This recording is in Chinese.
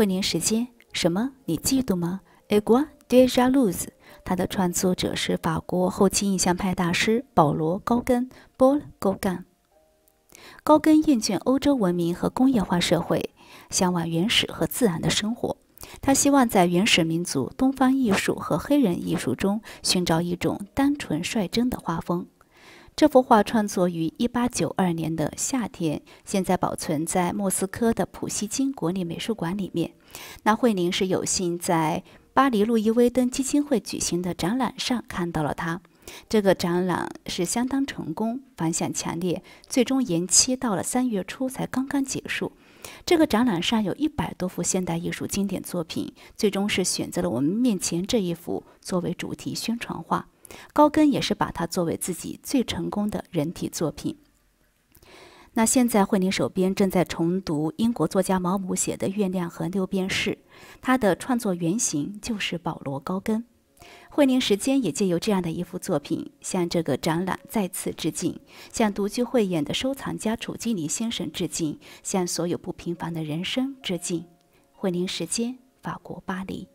过年时间，什么？你嫉妒吗？Agu deja luz，它的创作者是法国后期印象派大师保罗·高更 （Paul Gauguin）。高更厌倦欧洲文明和工业化社会，向往原始和自然的生活。他希望在原始民族、东方艺术和黑人艺术中寻找一种单纯率真的画风。这幅画创作于一八九二年的夏天，现在保存在莫斯科的普希金国立美术馆里面。那会宁是有幸在巴黎路易威登基金会举行的展览上看到了它。这个展览是相当成功，反响强烈，最终延期到了三月初才刚刚结束。这个展览上有一百多幅现代艺术经典作品，最终是选择了我们面前这一幅作为主题宣传画。高更也是把它作为自己最成功的人体作品。那现在惠玲手边正在重读英国作家毛姆写的《月亮和六便士》，他的创作原型就是保罗·高更。惠玲时间也借由这样的一幅作品向这个展览再次致敬，向独具慧眼的收藏家楚金尼先生致敬，向所有不平凡的人生致敬。惠玲时间，法国巴黎。